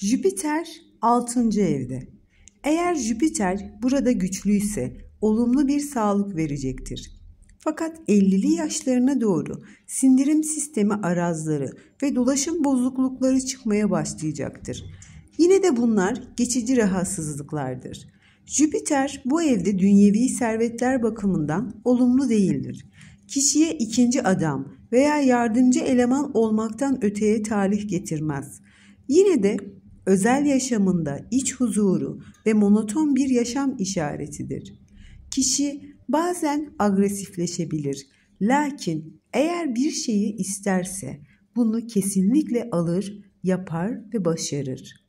Jüpiter 6. evde. Eğer Jüpiter burada güçlüyse olumlu bir sağlık verecektir. Fakat 50'li yaşlarına doğru sindirim sistemi arazları ve dolaşım bozuklukları çıkmaya başlayacaktır. Yine de bunlar geçici rahatsızlıklardır. Jüpiter bu evde dünyevi servetler bakımından olumlu değildir. Kişiye ikinci adam veya yardımcı eleman olmaktan öteye talih getirmez. Yine de özel yaşamında iç huzuru ve monoton bir yaşam işaretidir. Kişi bazen agresifleşebilir. Lakin eğer bir şeyi isterse bunu kesinlikle alır, yapar ve başarır.